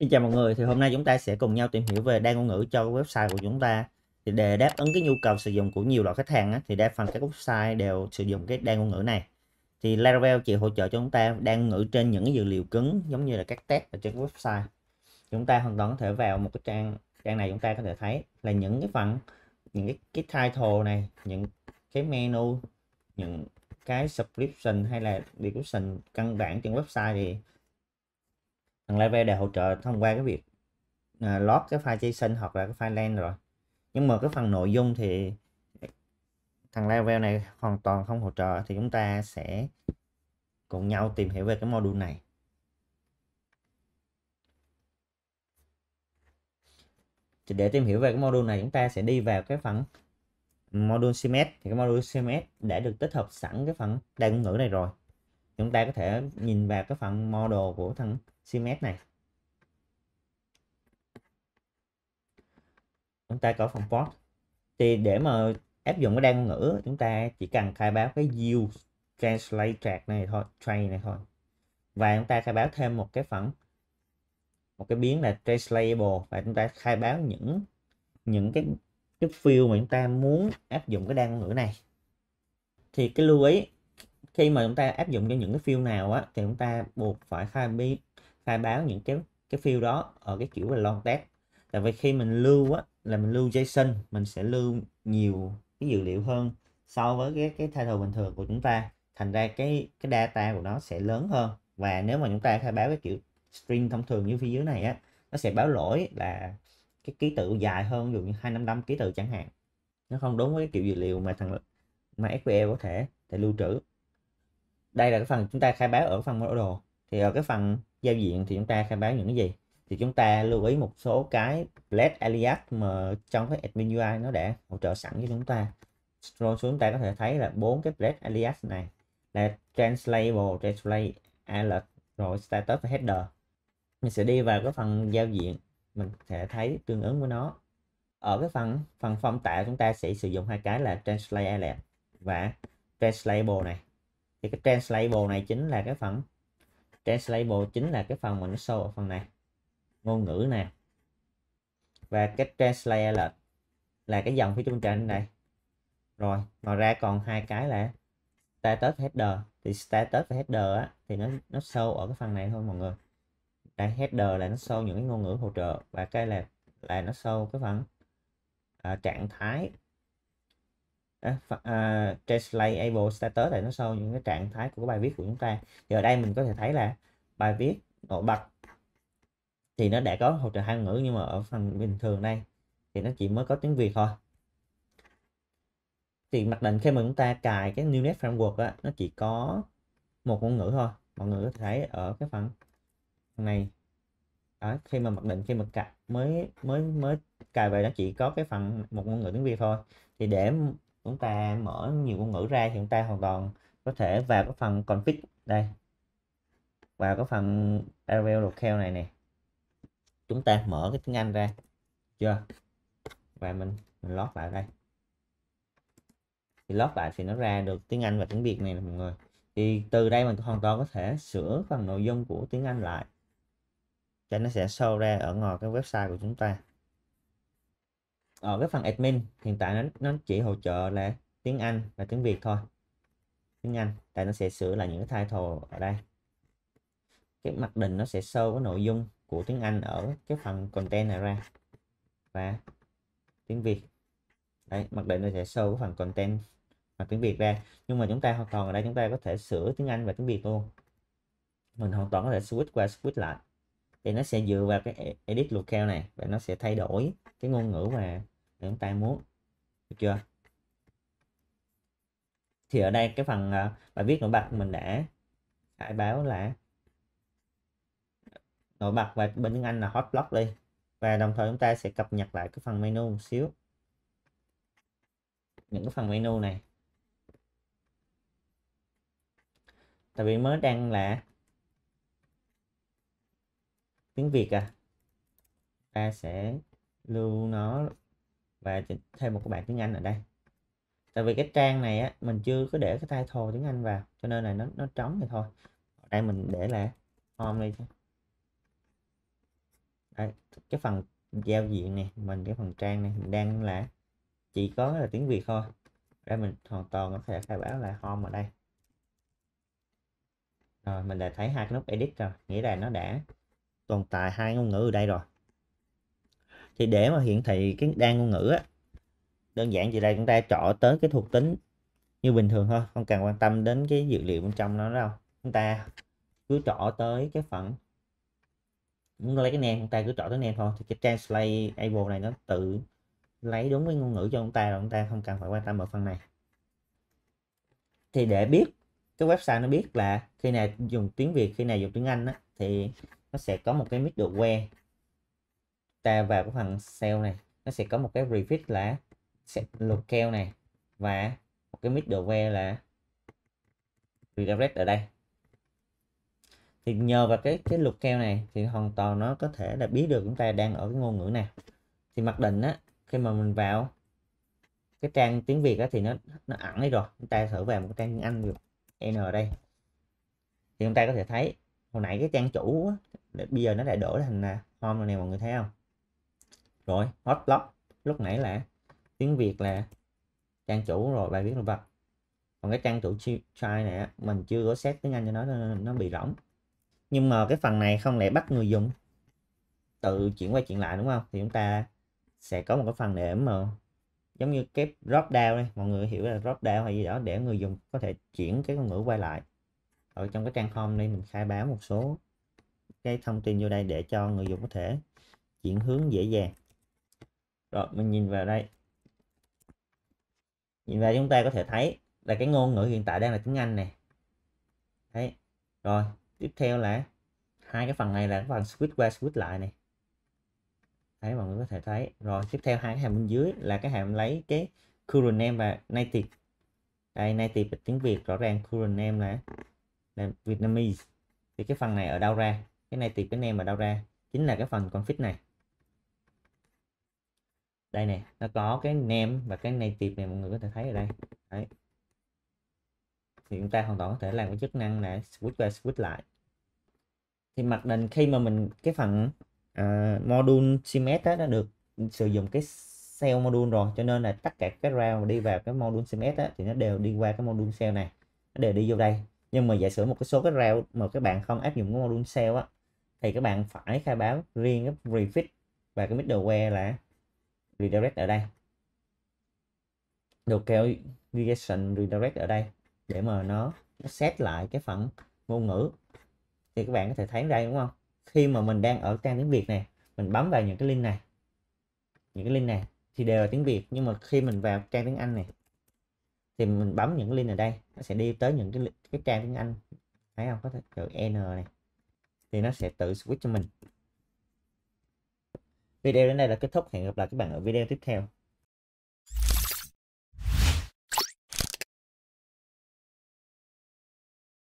Xin chào mọi người, thì hôm nay chúng ta sẽ cùng nhau tìm hiểu về đa ngôn ngữ cho website của chúng ta. Thì để đáp ứng cái nhu cầu sử dụng của nhiều loại khách hàng á, thì đa phần các website đều sử dụng cái đa ngôn ngữ này. Thì Laravel chỉ hỗ trợ cho chúng ta đa ngôn ngữ trên những cái dữ liệu cứng giống như là các test ở trên website. Chúng ta hoàn toàn có thể vào một cái trang trang này chúng ta có thể thấy là những cái phần những cái, cái title này, những cái menu, những cái subscription hay là description căn bản trên website thì thằng Laravel để hỗ trợ thông qua cái việc à, lót cái file JSON hoặc là cái file len rồi nhưng mà cái phần nội dung thì ờ, thằng Laravel này hoàn toàn không hỗ trợ thì chúng ta sẽ cùng nhau tìm hiểu về cái module này thì để tìm hiểu về cái module này chúng ta sẽ đi vào cái phần module CMS thì cái module CMS đã được tích hợp sẵn cái phần đa ngôn ngữ này rồi chúng ta có thể nhìn vào cái phần model của thằng CMS này chúng ta có phần post thì để mà áp dụng cái đa ngôn ngữ chúng ta chỉ cần khai báo cái view translate track này thôi tray này thôi và chúng ta khai báo thêm một cái phần một cái biến là translatable và chúng ta khai báo những những cái cái field mà chúng ta muốn áp dụng cái đa ngôn ngữ này thì cái lưu ý khi mà chúng ta áp dụng cho những cái field nào á thì chúng ta buộc phải khai bi khai báo những cái cái field đó ở cái kiểu là long test tại vì khi mình lưu á là mình lưu JSON mình sẽ lưu nhiều cái dữ liệu hơn so với cái cái title bình thường của chúng ta thành ra cái cái data của nó sẽ lớn hơn và nếu mà chúng ta khai báo cái kiểu string thông thường như phía dưới này á nó sẽ báo lỗi là cái ký tự dài hơn ví dụ như 255 ký tự chẳng hạn nó không đúng với cái kiểu dữ liệu mà thằng mà SQL có thể để lưu trữ đây là cái phần chúng ta khai báo ở phần model thì ở cái phần giao diện thì chúng ta khai báo những cái gì thì chúng ta lưu ý một số cái blend alias mà trong cái admin UI nó đã hỗ trợ sẵn cho chúng ta scroll xuống chúng ta có thể thấy là bốn cái blend alias này là translatable translate alert rồi status và header mình sẽ đi vào cái phần giao diện mình sẽ thấy tương ứng với nó ở cái phần phần phong tả chúng ta sẽ sử dụng hai cái là translate alert và translatable này thì cái translatable này chính là cái phần translatable chính là cái phần mà nó show ở phần này ngôn ngữ này và cái translate là, là cái dòng phía trung trên này rồi ngoài ra còn hai cái là status header thì status và header á, thì nó nó show ở cái phần này thôi mọi người đây header là nó show những cái ngôn ngữ hỗ trợ và cái là là nó show cái phần uh, trạng thái à, à, translatable status này nó show những cái trạng thái của cái bài viết của chúng ta thì ở đây mình có thể thấy là bài viết nổi bật thì nó đã có hỗ trợ hai ngữ nhưng mà ở phần bình thường đây thì nó chỉ mới có tiếng việt thôi thì mặc định khi mà chúng ta cài cái Newnet Framework á, nó chỉ có một ngôn ngữ thôi mọi người có thể thấy ở cái phần này đó, khi mà mặc định khi mà cài mới mới mới cài về nó chỉ có cái phần một ngôn ngữ tiếng việt thôi thì để chúng ta mở nhiều ngôn ngữ ra thì chúng ta hoàn toàn có thể vào cái phần config đây vào cái phần Arial locale này nè chúng ta mở cái tiếng Anh ra chưa và mình mình lót lại đây thì lót lại thì nó ra được tiếng Anh và tiếng Việt này mọi người thì từ đây mình hoàn toàn có thể sửa phần nội dung của tiếng Anh lại cho nó sẽ show ra ở ngoài cái website của chúng ta ở ờ, cái phần admin hiện tại nó nó chỉ hỗ trợ là tiếng Anh và tiếng Việt thôi tiếng Anh tại nó sẽ sửa lại những cái title ở đây cái mặc định nó sẽ sâu cái nội dung của tiếng Anh ở cái phần content này ra và tiếng Việt đấy mặc định nó sẽ sâu cái phần content và tiếng Việt ra nhưng mà chúng ta hoàn toàn ở đây chúng ta có thể sửa tiếng Anh và tiếng Việt luôn mình hoàn toàn có thể switch qua switch lại thì nó sẽ dựa vào cái e-, edit locale này và nó sẽ thay đổi cái ngôn ngữ mà ngưỡng ta muốn được chưa thì ở đây cái phần ờ, bài viết nổi bật mình đã khai báo là nổi bật và bên tiếng Anh là hot block đi và đồng thời chúng ta sẽ cập nhật lại cái phần menu một xíu những cái phần menu này tại vì mới đang là tiếng Việt à ta sẽ lưu nó và thêm một cái bảng tiếng Anh ở đây tại vì cái trang này á, mình chưa có để cái title tiếng Anh vào cho nên là nó nó trống vậy thôi ở đây mình để là home đi chứ cái phần giao diện này mình cái phần trang này mình đang là chỉ có là tiếng Việt thôi đây mình hoàn toàn có thể khai báo là home ở đây rồi mình đã thấy hai cái nút edit rồi nghĩa là nó đã tồn tại hai ngôn ngữ ở đây rồi thì để mà hiển thị cái đa ngôn ngữ á đơn giản chỉ đây chúng ta chọn tới cái thuộc tính như bình thường thôi không cần quan tâm đến cái dữ liệu bên trong nó đâu chúng ta cứ chọn tới cái phần muốn lấy cái nem chúng ta cứ chọn tới nem thôi thì cái translate able này nó tự lấy đúng cái ngôn ngữ cho chúng ta rồi chúng ta không cần phải quan tâm ở phần này thì để biết cái website nó biết là khi nào dùng tiếng Việt khi nào dùng tiếng Anh á, thì nó sẽ có một cái middleware ta vào cái phần sale này nó sẽ có một cái prefix là locale này và một cái middleware là redirect ở đây thì nhờ vào cái cái lục keo này thì hoàn toàn nó có thể là biết được chúng ta đang ở cái ngôn ngữ nào thì mặc định á khi mà mình vào cái trang tiếng việt á thì nó nó ẩn đi rồi chúng ta thử vào một trang tiếng anh được n ở đây thì chúng ta có thể thấy hồi nãy cái trang chủ á, bây giờ nó lại đổi thành là home này mọi người thấy không rồi hot blog lúc nãy là tiếng việt là trang chủ rồi bài viết là vật còn cái trang chủ try này mình chưa có xét tiếng anh cho nó nó bị rỗng nhưng mà cái phần này không lẽ bắt người dùng tự chuyển qua chuyển lại đúng không thì chúng ta sẽ có một cái phần để mà giống như cái drop down đây mọi người hiểu là drop down hay gì đó để người dùng có thể chuyển cái ngôn ngữ quay lại ở trong cái trang home đây mình khai báo một số cái thông tin vô đây để cho người dùng có thể chuyển hướng dễ dàng rồi mình nhìn vào đây nhìn vào chúng ta có thể thấy là cái ngôn ngữ hiện tại đang là tiếng Anh này thấy rồi tiếp theo là hai cái phần này là cái phần switch qua switch lại này thấy mọi người có thể thấy rồi tiếp theo hai cái hàm bên dưới là cái hàm lấy cái current name và native đây native là tiếng Việt rõ ràng current name là, là Vietnamese thì cái phần này ở đâu ra cái native cái name ở đâu ra chính là cái phần config này đây nè nó có cái nem và cái native này mọi người có thể thấy ở đây đấy thì chúng ta hoàn toàn có thể làm cái chức năng này switch qua switch lại thì mặc định khi mà mình cái phần uh, module CMS đó đã được sử dụng cái cell module rồi cho nên là tất cả các round đi vào cái module CMS đó, thì nó đều đi qua cái module cell này nó đều đi vô đây nhưng mà giả sử một cái số cái round mà các bạn không áp dụng cái module cell á thì các bạn phải khai báo riêng cái refit và cái middleware là redirect ở đây được kêu navigation redirect ở đây để mà nó, nó xét lại cái phần ngôn ngữ thì các bạn có thể thấy đây đúng không khi mà mình đang ở trang tiếng Việt này mình bấm vào những cái link này những cái link này thì đều là tiếng Việt nhưng mà khi mình vào trang tiếng Anh này thì mình bấm những cái link ở đây nó sẽ đi tới những cái cái trang tiếng Anh thấy không có thể chữ N này thì nó sẽ tự switch cho mình video đến đây là kết thúc hẹn gặp lại các bạn ở video tiếp theo